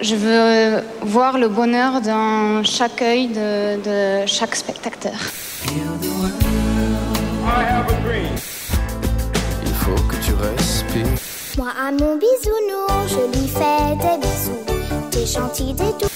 Je veux voir le bonheur dans chaque œil de, chaque spectateur. Il faut que tu respires. Moi à mon je lui fais bisous.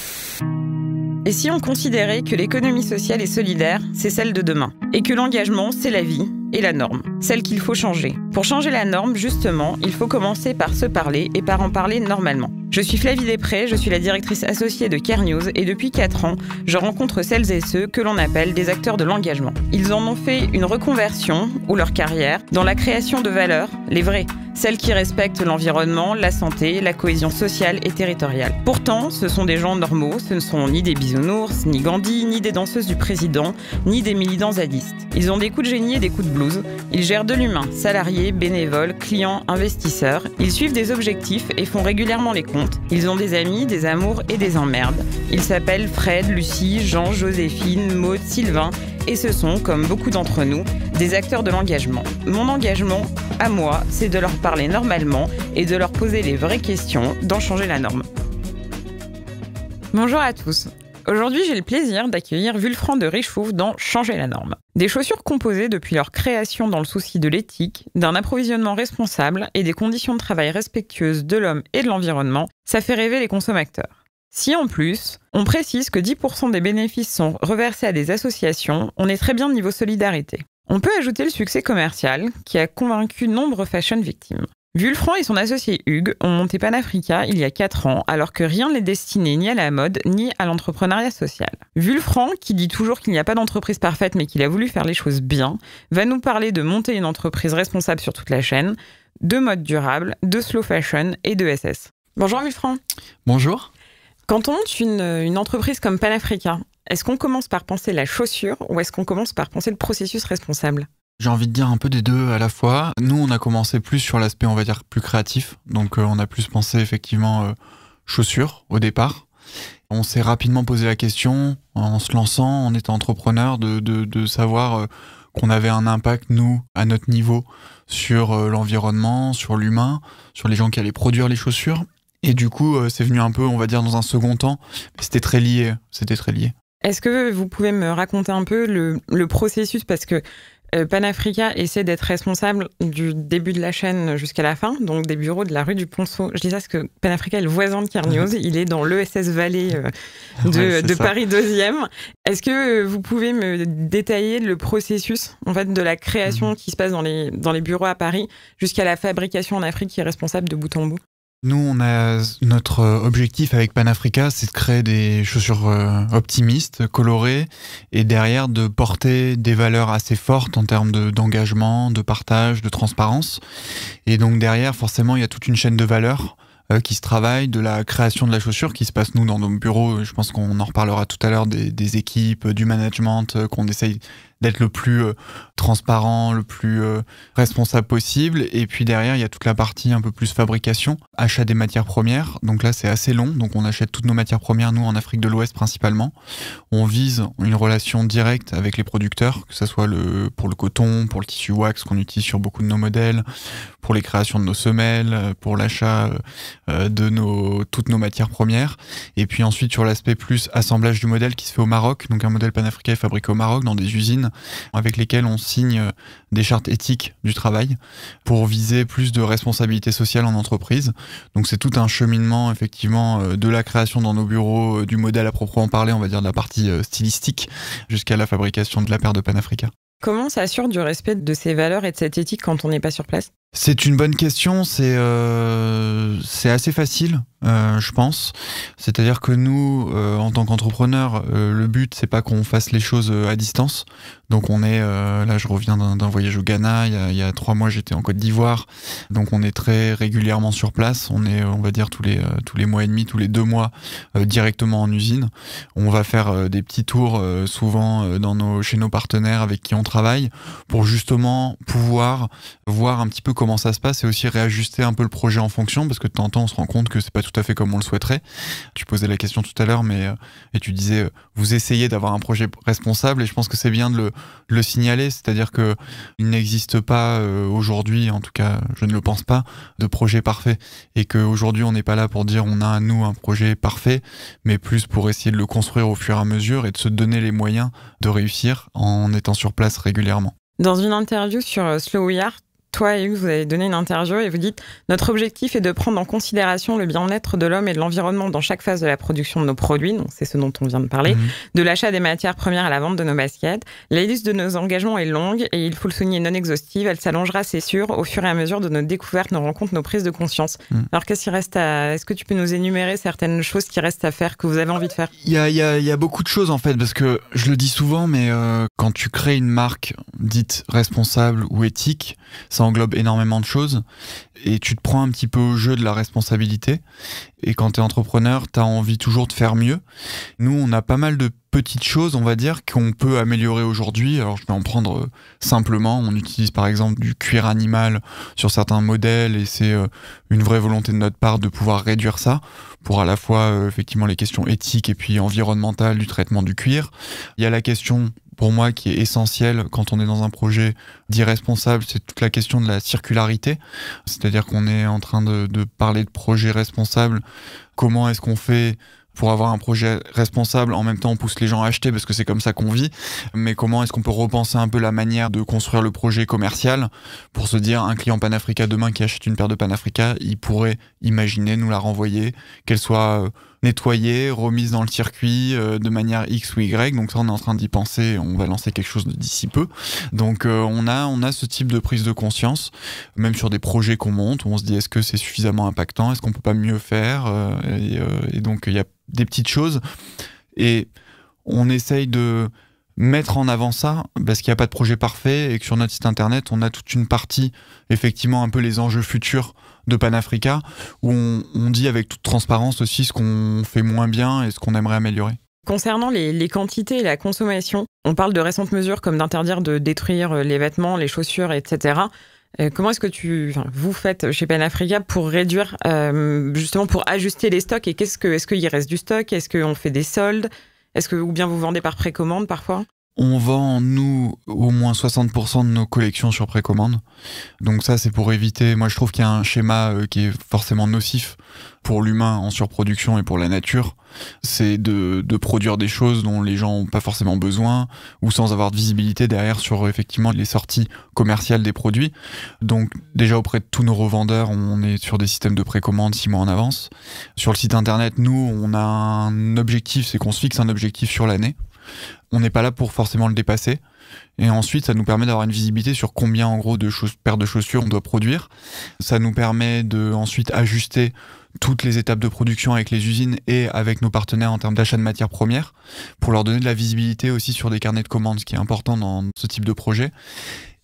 Et si on considérait que l'économie sociale et solidaire, c'est celle de demain, et que l'engagement, c'est la vie, et la norme, celle qu'il faut changer. Pour changer la norme, justement, il faut commencer par se parler et par en parler normalement. Je suis Flavie Després, je suis la directrice associée de Care News et depuis 4 ans, je rencontre celles et ceux que l'on appelle des acteurs de l'engagement. Ils en ont fait une reconversion ou leur carrière dans la création de valeurs, les vraies, celles qui respectent l'environnement, la santé, la cohésion sociale et territoriale. Pourtant, ce sont des gens normaux, ce ne sont ni des bisounours, ni Gandhi, ni des danseuses du président, ni des militants zadistes. Ils ont des coups de génie et des coups de bleu ils gèrent de l'humain, salariés, bénévoles, clients, investisseurs. Ils suivent des objectifs et font régulièrement les comptes. Ils ont des amis, des amours et des emmerdes. Ils s'appellent Fred, Lucie, Jean, Joséphine, Maud, Sylvain et ce sont, comme beaucoup d'entre nous, des acteurs de l'engagement. Mon engagement, à moi, c'est de leur parler normalement et de leur poser les vraies questions, d'en changer la norme. Bonjour à tous, Aujourd'hui, j'ai le plaisir d'accueillir Vulfran de Richouve dans Changer la norme. Des chaussures composées depuis leur création dans le souci de l'éthique, d'un approvisionnement responsable et des conditions de travail respectueuses de l'homme et de l'environnement, ça fait rêver les consommateurs. Si en plus, on précise que 10% des bénéfices sont reversés à des associations, on est très bien niveau solidarité. On peut ajouter le succès commercial qui a convaincu nombre fashion victimes. Vulfran et son associé Hugues ont monté Panafrica il y a 4 ans, alors que rien n'est destiné ni à la mode ni à l'entrepreneuriat social. Vulfran, qui dit toujours qu'il n'y a pas d'entreprise parfaite mais qu'il a voulu faire les choses bien, va nous parler de monter une entreprise responsable sur toute la chaîne, de mode durable, de slow fashion et de SS. Bonjour Vulfran. Bonjour. Quand on monte une, une entreprise comme Panafrica, est-ce qu'on commence par penser la chaussure ou est-ce qu'on commence par penser le processus responsable j'ai envie de dire un peu des deux à la fois. Nous, on a commencé plus sur l'aspect, on va dire, plus créatif. Donc, euh, on a plus pensé effectivement euh, chaussures au départ. On s'est rapidement posé la question, en se lançant, en étant entrepreneur, de, de, savoir euh, qu'on avait un impact, nous, à notre niveau, sur l'environnement, sur l'humain, sur les gens qui allaient produire les chaussures. Et du coup, c'est venu un peu, on va dire, dans un second temps. C'était très lié. C'était très lié. Est-ce que vous pouvez me raconter un peu le, le processus Parce que euh, Panafrica essaie d'être responsable du début de la chaîne jusqu'à la fin, donc des bureaux de la rue du Ponceau. Je dis ça parce que Panafrica est le voisin de Carnews, mhm. il est dans l'ESS Vallée euh, de, de Paris 2e. Est-ce que vous pouvez me détailler le processus en fait, de la création mhm. qui se passe dans les, dans les bureaux à Paris jusqu'à la fabrication en Afrique qui est responsable de bout en bout nous, on a notre euh, objectif avec Panafrica, c'est de créer des chaussures euh, optimistes, colorées, et derrière de porter des valeurs assez fortes en termes d'engagement, de, partage, de transparence. Et donc derrière, forcément, il y a toute une chaîne de valeurs euh, qui se travaille, de la création de la chaussure qui se passe nous dans nos bureaux. Je pense qu'on en reparlera tout à l'heure des, des, équipes, du management qu'on essaye d'être le plus euh, transparent, le plus euh, responsable possible. Et puis derrière, il y a toute la partie un peu plus fabrication, achat des matières premières. Donc là, c'est assez long. Donc on achète toutes nos matières premières, nous, en Afrique de l'Ouest principalement. On vise une relation directe avec les producteurs, que ce soit le, pour le coton, pour le tissu wax qu'on utilise sur beaucoup de nos modèles, pour les créations de nos semelles, pour l'achat euh, de nos, toutes nos matières premières. Et puis ensuite, sur l'aspect plus assemblage du modèle qui se fait au Maroc. Donc un modèle panafricain fabriqué au Maroc dans des usines avec lesquels on signe euh, des chartes éthiques du travail pour viser plus de responsabilité sociale en entreprise. Donc c'est tout un cheminement effectivement euh, de la création dans nos bureaux euh, du modèle à proprement parler, on va dire de la partie stylistique jusqu'à la fabrication de la paire de Panafrica. Comment s'assure du respect de ces valeurs et de cette éthique quand on n'est pas sur place C'est une bonne question, c'est assez facile euh, je pense. C'est-à-dire que nous, euh, en tant qu'entrepreneurs, euh, le but, c'est pas qu'on fasse les choses à distance. Donc on est, là je reviens d'un voyage au Ghana, il y a, il trois mois j'étais en Côte d'Ivoire, donc on est très régulièrement sur place, on est on va dire tous les, tous les mois et demi, tous les deux mois directement en usine. On va faire des petits tours souvent dans nos, chez nos partenaires avec qui on travaille pour justement pouvoir voir un petit peu comment ça se passe et aussi réajuster un peu le projet en fonction parce que de temps en temps on se rend compte que c'est pas tout tout à fait comme on le souhaiterait. Tu posais la question tout à l'heure, mais euh, et tu disais, euh, vous essayez d'avoir un projet responsable, et je pense que c'est bien de le, le signaler, c'est-à-dire que il n'existe pas euh, aujourd'hui, en tout cas, je ne le pense pas, de projet parfait, et qu'aujourd'hui on n'est pas là pour dire on a à nous un projet parfait, mais plus pour essayer de le construire au fur et à mesure et de se donner les moyens de réussir en étant sur place régulièrement. Dans une interview sur Slow We toi, vous avez donné une interview et vous dites Notre objectif est de prendre en considération le bien-être de l'homme et de l'environnement dans chaque phase de la production de nos produits, donc c'est ce dont on vient de parler, mhm. de l'achat des matières premières à la vente de nos baskets. La liste de nos engagements est longue et il faut le souligner non exhaustive. Elle s'allongera, c'est sûr, au fur et à mesure de nos découvertes, nos rencontres, nos prises de conscience. Mhm. Alors, qu'est-ce qui reste à. Est-ce que tu peux nous énumérer certaines choses qui restent à faire, que vous avez envie de faire Il y a, beaucoup de choses en fait, parce que je le dis souvent, mais euh, quand tu crées une marque dite responsable ou éthique, englobe énormément de choses et tu te prends un petit peu au jeu de la responsabilité. Et quand tu es entrepreneur, tu as envie toujours de faire mieux. Nous, on a pas mal de petites choses, on va dire, qu'on peut améliorer aujourd'hui. Alors, je vais en prendre euh, simplement. On utilise par exemple du cuir animal sur certains modèles et c'est euh, une vraie volonté de notre part de pouvoir réduire ça pour à la fois euh, effectivement les questions éthiques et puis environnementales du traitement du cuir. Il y a la question pour moi qui est essentiel quand on est dans un projet d'irresponsable, c'est toute la question de la circularité. C'est-à-dire qu'on est en train de, parler de projet responsable. Comment est-ce qu'on fait pour avoir un projet responsable, en même temps on pousse les gens à acheter parce que c'est comme ça qu'on vit, mais comment est-ce qu'on peut repenser un peu la manière de construire le projet commercial pour se dire un client Panafrica demain qui achète une paire de Panafrica, il pourrait imaginer, nous la renvoyer, qu'elle soit euh, nettoyée, remise dans le circuit euh, de manière X ou Y. Donc ça, on est en train d'y penser. On va lancer quelque chose d'ici peu. Donc euh, on a on a ce type de prise de conscience, même sur des projets qu'on monte, on se dit est-ce que c'est suffisamment impactant, est-ce qu'on peut pas mieux faire. et, et, donc il y a des petites choses et on essaye de mettre en avant ça, parce qu'il n'y a pas de projet parfait, et que sur notre site internet, on a toute une partie, effectivement, un peu les enjeux futurs de Panafrica, où on, dit avec toute transparence aussi ce qu'on fait moins bien et ce qu'on aimerait améliorer. Concernant les, quantités et la consommation, on parle de récentes mesures comme d'interdire de détruire euh, les vêtements, les chaussures, etc. Euh, comment est-ce que tu, vous faites chez Panafrica pour réduire, euh, justement pour ajuster les stocks et qu'est-ce que, est-ce qu'il reste du stock Est-ce qu'on fait des soldes Est-ce que, ou bien vous vendez par précommande parfois on vend, nous, au moins 60% de nos collections sur précommande. Donc ça, c'est pour éviter... Moi, je trouve qu'il y a un schéma euh, qui est forcément nocif pour l'humain en surproduction et pour la nature. C'est de, produire des choses dont les gens n'ont pas forcément besoin ou sans avoir de visibilité derrière sur effectivement les sorties commerciales des produits. Donc déjà auprès de tous nos revendeurs, on est sur des systèmes de précommande six mois en avance. Sur le site internet, nous, on a un objectif, c'est qu'on se fixe un objectif sur l'année. On n'est pas là pour forcément le dépasser. Et ensuite, ça nous permet d'avoir une visibilité sur combien, en gros, de paires de chaussures on doit produire. Ça nous permet de ensuite ajuster toutes les étapes de production avec les usines et avec nos partenaires en termes d'achat de matières premières pour leur donner de la visibilité aussi sur des carnets de commandes, ce qui est important dans ce type de projet.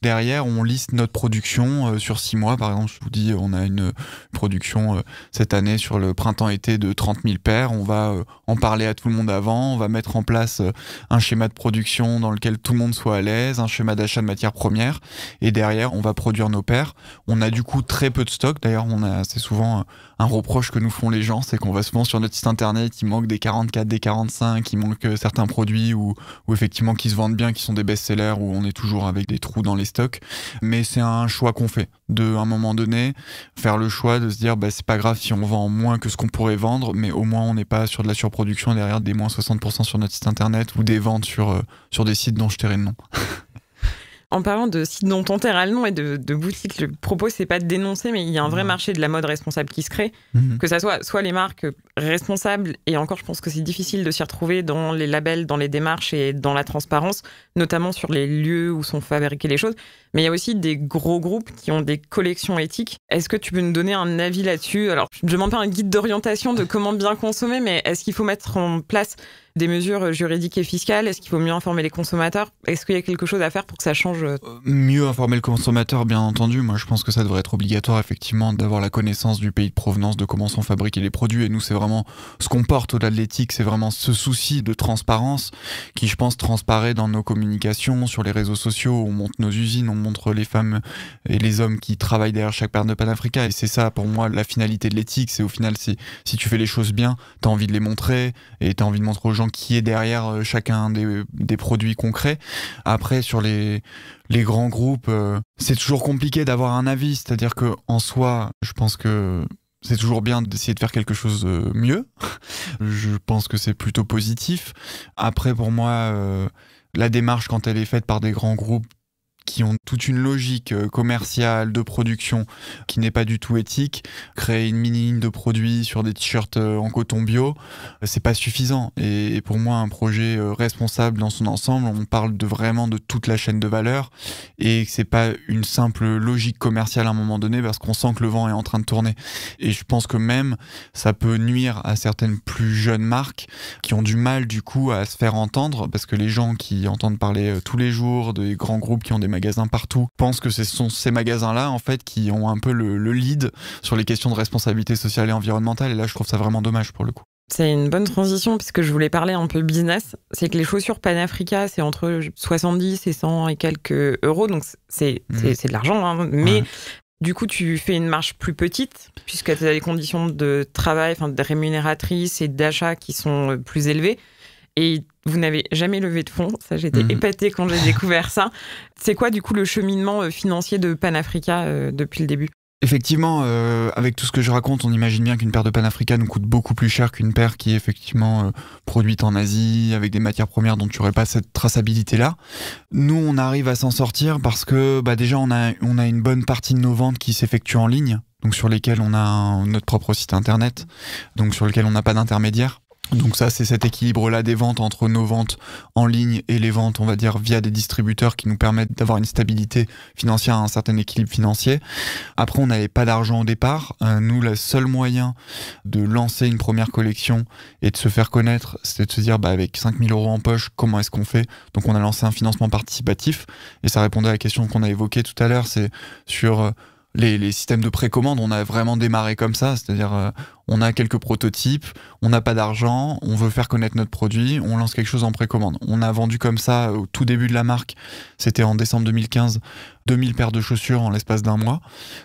Derrière, on liste notre production euh, sur six mois. Par exemple, je vous dis, on a une euh, production euh, cette année sur le printemps-été de 30 000 paires. On va en parler à tout le monde avant. On va mettre en place un schéma de production dans lequel tout le monde soit à l'aise, un schéma d'achat de matières premières. Et derrière, on va produire nos paires. On a du coup très peu de stock. D'ailleurs, on a, assez souvent un reproche que nous font les gens, c'est qu'on va souvent sur notre site internet, il manque des 44, des 45, il manque euh, certains produits ou, effectivement qui se vendent bien, qui sont des best-sellers, où on est toujours avec des trous dans les stocks. Mais c'est un choix qu'on fait. De, à un moment donné, faire le choix de se dire, bah, c'est pas grave si on vend moins que ce qu'on pourrait vendre, mais au moins on n'est pas sur de la surproduction derrière des moins 60% sur notre site internet ou des ventes sur, euh, sur des sites dont je tairai le nom. En parlant de sites dont on terre le nom et de, de boutiques, le propos, c'est pas de dénoncer, mais il y a un vrai marché de la mode responsable qui se crée. Mhm. Que ce soit soit les marques responsables, et encore, je pense que c'est difficile de s'y retrouver dans les labels, dans les démarches et dans la transparence, notamment sur les lieux où sont fabriquées les choses. Mais il y a aussi des gros groupes qui ont des collections éthiques. Est-ce que tu peux nous donner un avis là-dessus Alors, je ne demande pas un guide d'orientation de comment bien consommer, mais est-ce qu'il faut mettre en place des mesures juridiques et fiscales Est-ce qu'il faut mieux informer les consommateurs Est-ce qu'il y a quelque chose à faire pour que ça change euh? Euh, Mieux informer le consommateur, bien entendu. Moi, je pense que ça devrait être obligatoire, effectivement, d'avoir la connaissance du pays de provenance, de comment sont fabriqués les produits. Et nous, c'est vraiment ce qu'on porte au-delà de l'éthique, c'est vraiment ce souci de transparence qui, je pense, transparaît dans nos communications, sur les réseaux sociaux. On montre nos usines, on montre les femmes et les hommes qui travaillent derrière chaque paire de Panafrica. Et c'est ça, pour moi, la finalité de l'éthique. C'est au final, si tu fais les choses bien, tu as envie de les montrer et tu as envie de montrer aux gens qui est derrière euh, chacun des, produits concrets. Après, sur les, grands groupes, euh, c'est toujours compliqué d'avoir un avis. C'est-à-dire que en soi, je pense que c'est toujours bien d'essayer de faire quelque chose de euh, mieux. je pense que c'est plutôt positif. Après, pour moi, la démarche, quand elle est faite par des grands groupes, qui ont toute une logique euh, commerciale, de production, qui n'est pas du tout éthique. Créer une mini-ligne de produits sur des t-shirts euh, en coton bio, euh, c'est pas suffisant. Et pour moi, un projet responsable dans son ensemble, on parle de vraiment de toute la chaîne de valeur et c'est pas une simple logique commerciale à un moment donné parce qu'on sent que le vent est en train de tourner. Et je pense que même ça peut nuire à certaines plus jeunes marques qui ont du mal du coup à se faire entendre parce que les gens qui entendent parler tous les jours des grands groupes qui ont des magasins partout Pense que ce sont ces magasins-là, en fait, qui ont un peu le, lead sur les questions de responsabilité sociale et environnementale. Et là, je trouve ça vraiment dommage pour le coup. C'est une bonne transition puisque je voulais parler un peu business. C'est que les chaussures Panafrica, c'est entre 70 et 100 et quelques euros. Donc, c'est mhm. c'est de l'argent. Hein. mais Du coup, tu fais une marche plus petite, puisque tu as des conditions de travail, enfin, de rémunératrices et d'achat qui sont euh, plus élevées. Et vous n'avez jamais levé de fonds. Ça, j'étais mhm. épatée quand j'ai découvert ça. C'est quoi, du coup, le cheminement euh, financier de Panafrica euh, depuis le début Effectivement, euh, avec tout ce que je raconte, on imagine bien qu'une paire de Panafrica nous coûte beaucoup plus cher qu'une paire qui est effectivement produite en Asie, avec des matières premières dont tu n'aurais pas cette traçabilité-là. Nous, on arrive à s'en sortir parce que bah, déjà, on a, on a une bonne partie de nos ventes qui s'effectuent en ligne, donc sur lesquelles on a notre propre site internet, donc sur lequel on n'a pas d'intermédiaire. Donc ça, c'est cet équilibre-là des ventes entre nos ventes en ligne et les ventes, on va dire, via des distributeurs qui nous permettent d'avoir une stabilité financière, un certain équilibre financier. Après, on n'avait pas d'argent au départ. Euh, nous, le seul moyen de lancer une première collection et de se faire connaître, c'était de se dire, bah, avec 5000 euros en poche, comment est-ce qu'on fait Donc on a lancé un financement participatif et ça répondait à la question qu'on a évoquée tout à l'heure, c'est sur... Euh, les, systèmes de précommande, on a vraiment démarré comme ça, c'est-à-dire euh, on a quelques prototypes, on n'a pas d'argent, on veut faire connaître notre produit, on lance quelque chose en précommande. On a vendu comme ça au tout début de la marque, c'était en décembre 2015, 2000 paires de chaussures en l'espace d'un mois.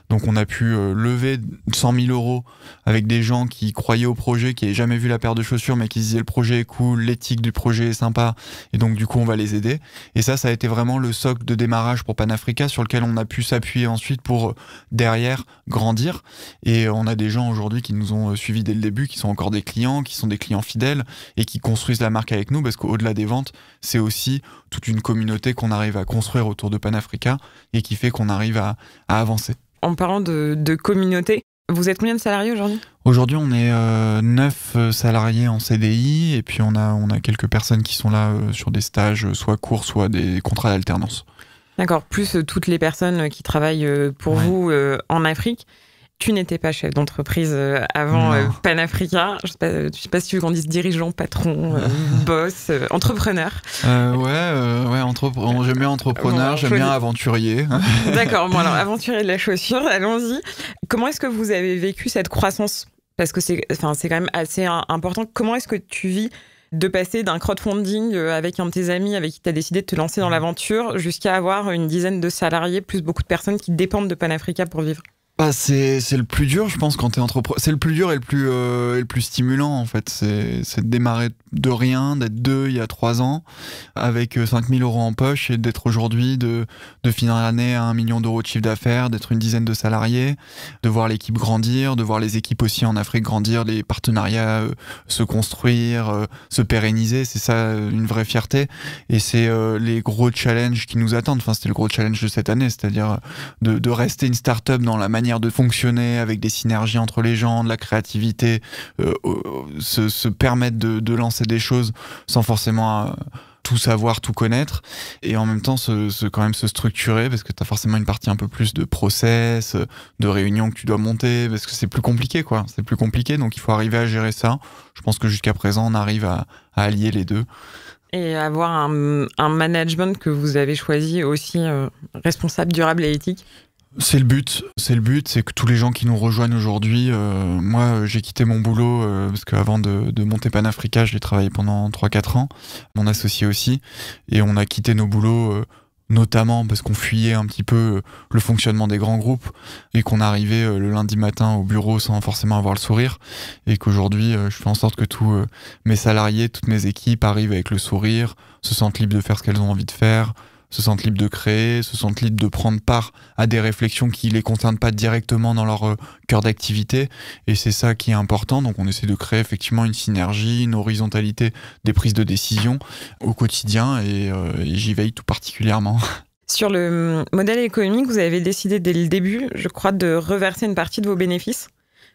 Donc on a pu euh, lever 100 000 euros avec des gens qui croyaient au projet, qui n'avaient jamais vu la paire de chaussures, mais qui disaient le projet est cool, l'éthique du projet est sympa, et donc du coup on va les aider. Et ça, ça a été vraiment le socle de démarrage pour Panafrica sur lequel on a pu s'appuyer ensuite pour derrière grandir. Et on a des gens aujourd'hui qui nous ont Suivi euh, suivis dès le début, qui sont encore des clients, qui sont des clients fidèles et qui construisent la marque avec nous parce qu'au-delà des ventes, c'est aussi toute une communauté qu'on arrive à construire autour de Panafrica et qui fait qu'on arrive à, avancer. En parlant de, communauté, vous êtes combien de salariés aujourd'hui Aujourd'hui, on est euh, neuf 9 euh, salariés en CDI et puis on a, on a quelques personnes qui sont là sur des stages, soit courts, soit des contrats d'alternance. D'accord, plus toutes les personnes qui travaillent pour vous en Afrique tu n'étais pas chef d'entreprise euh, avant euh, Panafrica. Je ne euh, sais, pas si tu grandis dirigeant, patron, boss, entrepreneur. ouais, ouais j'aime bien entrepreneur, j'aime bien aventurier. D'accord, bon alors aventurier de la chaussure, allons-y. Comment est-ce que vous avez vécu cette croissance Parce que c'est quand même assez important. Comment est-ce que tu vis de passer d'un crowdfunding avec un de tes amis avec qui tu as décidé de te lancer dans mmh. l'aventure jusqu'à avoir une dizaine de salariés plus beaucoup de personnes qui dépendent de Panafrica pour vivre bah, c'est le plus dur, je pense, quand es entrepreneur. C'est le plus dur et le plus, euh, le plus stimulant, en fait. C'est de démarrer de rien, d'être deux il y a trois ans, avec 5000 euh, euros en poche et d'être aujourd'hui, de, de finir l'année à un million d'euros de chiffre d'affaires, d'être une dizaine de salariés, de voir l'équipe grandir, de voir les équipes aussi en Afrique grandir, les partenariats euh, se construire, se pérenniser. C'est ça une vraie fierté. Et c'est les gros challenges qui nous attendent. Enfin, c'était le gros challenge de cette année, c'est-à-dire de, de rester une start-up dans la manière de fonctionner, avec des synergies entre les gens, de la créativité, euh, se, permettre de, lancer des choses sans forcément euh, tout savoir, tout connaître, et en même temps se, quand même se structurer, parce que tu as forcément une partie un peu plus de process, de réunions que tu dois monter, parce que c'est plus compliqué, quoi. C'est plus compliqué, donc il faut arriver à gérer ça. Je pense que jusqu'à présent, on arrive à, allier les deux. Et avoir un, management que vous avez choisi aussi euh, responsable, durable et éthique c'est le but, c'est le but, c'est que tous les gens qui nous rejoignent aujourd'hui, euh, moi j'ai quitté mon boulot euh, parce qu'avant de, de monter Panafrica, j'ai travaillé pendant 3-4 ans, mon associé aussi, et on a quitté nos boulots euh, notamment parce qu'on fuyait un petit peu le fonctionnement des grands groupes et qu'on arrivait le lundi matin au bureau sans forcément avoir le sourire et qu'aujourd'hui je fais en sorte que tous mes salariés, toutes mes équipes arrivent avec le sourire, se sentent libres de faire ce qu'elles ont envie de faire, se sentent libres de créer, se sentent libres de prendre part à des réflexions qui les concernent pas directement dans leur euh, cœur d'activité. Et c'est ça qui est important. Donc on essaie de créer effectivement une synergie, une horizontalité des prises de décision au quotidien euh, et, j'y veille tout particulièrement. Sur le mm, modèle économique, vous avez décidé dès le début, je crois, de reverser une partie de vos bénéfices.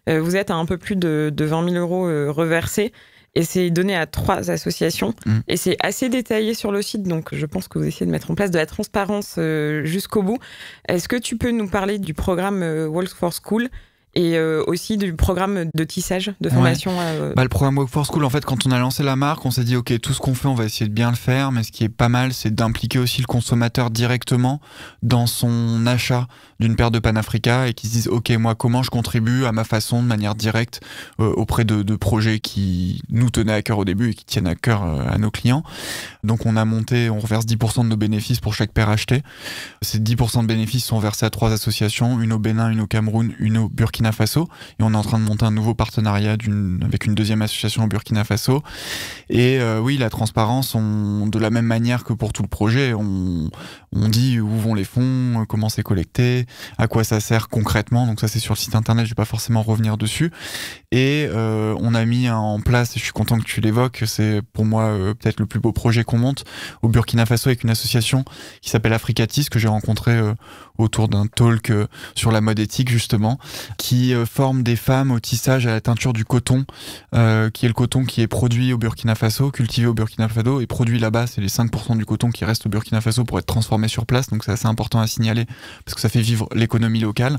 Euh, vous êtes à un peu plus de, de 20 000 euros reversés. Et c'est donné à trois associations. Mm. Et c'est assez détaillé sur le site, donc je pense que vous essayez de mettre en place de la transparence euh, jusqu'au bout. Est-ce que tu peux nous parler du programme euh, Walk for School et euh, aussi du programme de tissage, de formation. Bah, le programme for School, en fait, quand on a lancé la marque, on s'est dit, OK, tout ce qu'on fait, on va essayer de bien le faire, mais ce qui est pas mal, c'est d'impliquer aussi le consommateur directement dans son achat d'une paire de panafrica et qui se disent ok moi comment je contribue à ma façon de manière directe euh, auprès de, de, projets qui nous tenaient à cœur au début et qui tiennent à cœur euh, à nos clients. Donc on a monté, on reverse 10% de nos bénéfices pour chaque paire achetée. Ces 10% de bénéfices sont versés à trois associations, une au Bénin, une au Cameroun, une au Burkina Faso. Et on est en train de monter un nouveau partenariat d'une avec une deuxième association au Burkina Faso. Et euh, oui, la transparence, on, de la même manière que pour tout le projet, on, on dit où vont les fonds, comment c'est collecté, à quoi ça sert concrètement. Donc ça c'est sur le site internet, je vais pas forcément revenir dessus. Et euh, on a mis en place, et je suis content que tu l'évoques, c'est pour moi euh, peut-être le plus beau projet qu'on monte au Burkina Faso avec une association qui s'appelle Africatis que j'ai rencontré euh, autour d'un talk sur la mode éthique justement, qui forme des femmes au tissage à la teinture du coton, qui est le coton qui est produit au Burkina Faso, cultivé au Burkina Faso et produit là-bas, c'est les 5% du coton qui reste au Burkina Faso pour être transformé sur place, donc c'est assez important à signaler parce que ça fait vivre l'économie locale.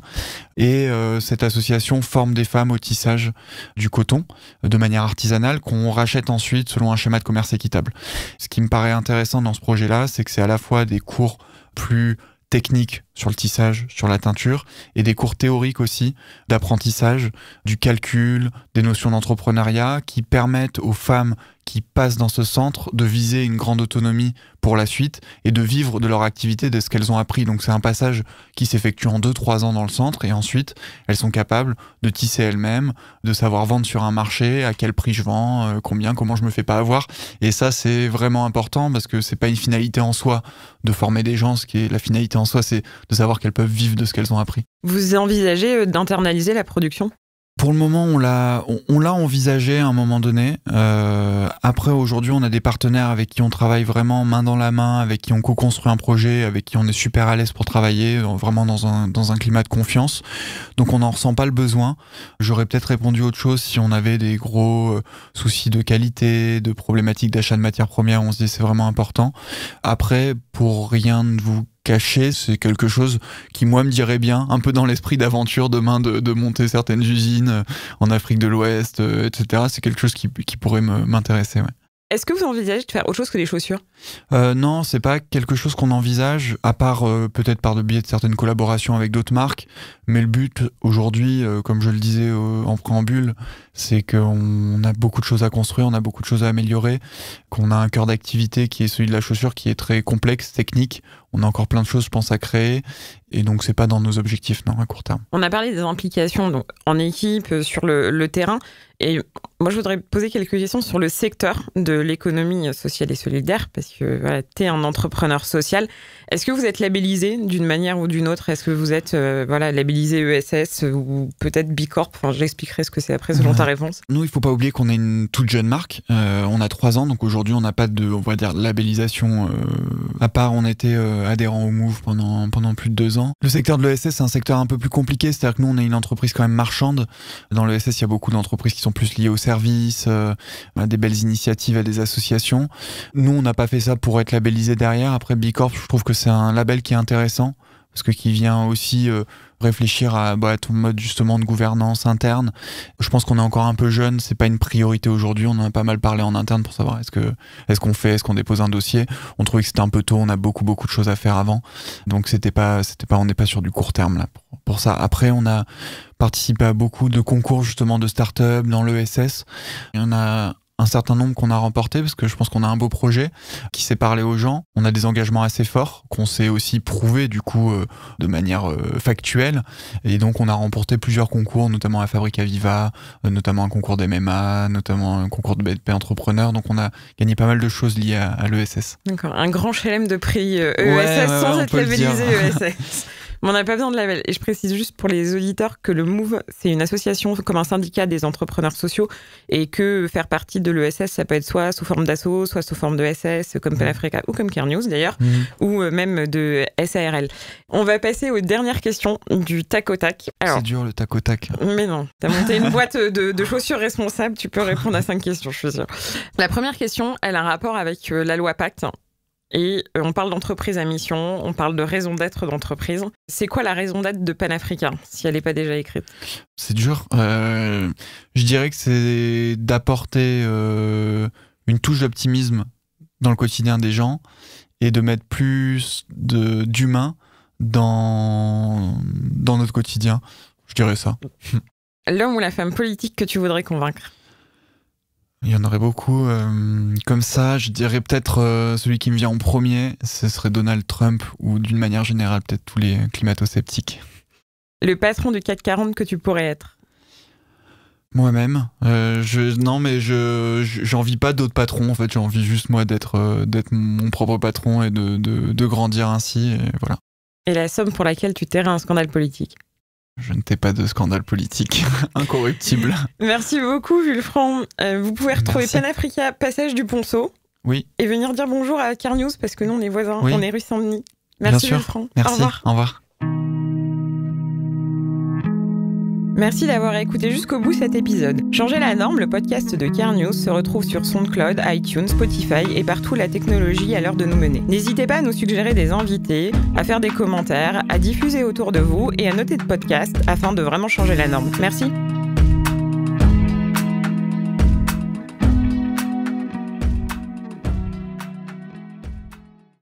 Et euh, cette association forme des femmes au tissage du coton de manière artisanale qu'on rachète ensuite selon un schéma de commerce équitable. Ce qui me paraît intéressant dans ce projet-là, c'est que c'est à la fois des cours plus techniques sur le tissage, sur la teinture, et des cours théoriques aussi d'apprentissage, du calcul, des notions d'entrepreneuriat qui permettent aux femmes qui passent dans ce centre de viser une grande autonomie pour la suite et de vivre de leur activité, de ce qu'elles ont appris. Donc c'est un passage qui s'effectue en 2-3 ans dans le centre et ensuite elles sont capables de tisser elles-mêmes, de savoir vendre sur un marché, à quel prix je vends, euh, combien, comment je me fais pas avoir. Et ça c'est vraiment important parce que c'est pas une finalité en soi de former des gens, ce qui est la finalité en soi c'est de savoir qu'elles peuvent vivre de ce qu'elles ont appris. Vous envisagez euh, d'internaliser la production pour le moment, on l'a, on, l'a envisagé à un moment donné. Euh, après, aujourd'hui, on a des partenaires avec qui on travaille vraiment main dans la main, avec qui on co-construit un projet, avec qui on est super à l'aise pour travailler, euh, vraiment dans un, climat de confiance. Donc, on n'en ressent pas le besoin. J'aurais peut-être répondu autre chose si on avait des gros euh, soucis de qualité, de problématiques d'achat de matières premières. On se dit c'est vraiment important. Après, pour rien ne vous caché, c'est quelque chose qui, moi, me dirait bien, un peu dans l'esprit d'aventure demain de, monter certaines usines euh, en Afrique de l'Ouest, euh, etc. C'est quelque chose qui, pourrait m'intéresser. Est-ce que vous envisagez de faire autre chose que des chaussures euh, Non, c'est pas quelque chose qu'on envisage, à part euh, peut-être par le biais de certaines collaborations avec d'autres marques. Mais le but aujourd'hui, euh, comme je le disais euh, en préambule, c'est qu'on a beaucoup de choses à construire, on a beaucoup de choses à améliorer, qu'on a un cœur d'activité qui est celui de la chaussure, qui est très complexe, technique. On a encore plein de choses, je pense, à créer. Et donc, c'est pas dans nos objectifs, non, à court terme. On a parlé des implications donc, en équipe, sur le, terrain. Et moi, je voudrais poser quelques questions sur le secteur de l'économie sociale et solidaire, parce que voilà, tu es un entrepreneur social. Est-ce que vous êtes labellisé d'une manière ou d'une autre Est-ce que vous êtes euh, voilà, labellisé ESS ou peut-être Bicorp enfin, J'expliquerai ce que c'est après selon ta réponse. Nous, il ne faut pas oublier qu'on est une toute jeune marque. Euh, on a trois ans, donc aujourd'hui, on n'a pas de on va dire, labellisation. Euh, à part, on était adhérent au MOVE pendant, pendant plus de deux ans. Le secteur de l'ESS, c'est un secteur un peu plus compliqué, c'est-à-dire que nous, on est une entreprise quand même marchande. Dans l'ESS, il y a beaucoup d'entreprises qui sont plus liées au euh, ben, des belles initiatives à des associations. Nous, on n'a pas fait ça pour être labellisé derrière. Après, Bicorp, je trouve que c'est un label qui est intéressant parce que qui vient aussi euh, réfléchir à, bah, à, ton mode justement de gouvernance interne. Je pense qu'on est encore un peu jeune, c'est pas une priorité aujourd'hui. On en a pas mal parlé en interne pour savoir est-ce que est-ce qu'on fait, est-ce qu'on dépose un dossier. On trouvait que c'était un peu tôt, on a beaucoup beaucoup de choses à faire avant, donc c'était pas c'était pas on n'est pas sur du court terme là pour, ça. Après on a participé à beaucoup de concours justement de start-up dans l'ESS. Il y a un certain nombre qu'on a remporté parce que je pense qu'on a un beau projet qui s'est parlé aux gens. On a des engagements assez forts qu'on s'est aussi prouvé du coup euh, de manière euh, factuelle. Et donc on a remporté plusieurs concours, notamment à Fabrica Viva, euh, notamment un concours d'MMA, notamment un concours de BNP Entrepreneur. Donc on a gagné pas mal de choses liées à, l'ESS. D'accord, un grand chelem de prix ESS e sans être ESS. on n'a pas besoin de label. Et je précise juste pour les auditeurs que le MOVE, c'est une association comme un syndicat des entrepreneurs sociaux et que faire partie de l'ESS, ça peut être soit sous forme d'asso, soit sous forme de SS, comme mhm. Panafrica ou comme Care News d'ailleurs, mhm. ou euh, même de SARL. On va passer aux dernières questions du tac au tac. C'est dur le tac tac. Mais non, t'as monté une boîte de, chaussures responsables, tu peux répondre à cinq questions, je suis sûre. La première question, elle a un rapport avec euh, la loi Pacte et euh, on parle d'entreprise à mission, on parle de raison d'être d'entreprise. C'est quoi la raison d'être de Panafricain, si elle n'est pas déjà écrite C'est dur. Euh, je dirais que c'est d'apporter euh, une touche d'optimisme dans le quotidien des gens et de mettre plus d'humain dans, dans notre quotidien. Je dirais ça. L'homme ou la femme politique que tu voudrais convaincre il y en aurait beaucoup. Euh, comme ça, je dirais peut-être euh, celui qui me vient en premier, ce serait Donald Trump ou d'une manière générale peut-être tous les climato-sceptiques. Le patron du 440 que tu pourrais être Moi-même. Euh, je, non, mais je vis pas d'autres patrons. En fait, j'ai envie juste moi d'être mon propre patron et de, grandir ainsi. Et voilà. Et la somme pour laquelle tu tairais un scandale politique je ne t'ai pas de scandale politique incorruptible. Merci beaucoup, Jules euh, vous pouvez retrouver Pan passage du Ponceau. Oui. Et venir dire bonjour à Carnews, parce que nous, on est voisins, on est rue Saint-Denis. Merci, Vulfran. Merci. Au revoir. Au revoir. Merci d'avoir écouté jusqu'au bout cet épisode. Changer la norme, le podcast de Care News se retrouve sur SoundCloud, iTunes, Spotify et partout la technologie à l'heure de nous mener. N'hésitez pas à nous suggérer des invités, à faire des commentaires, à diffuser autour de vous et à noter de podcast afin de vraiment changer la norme. Merci.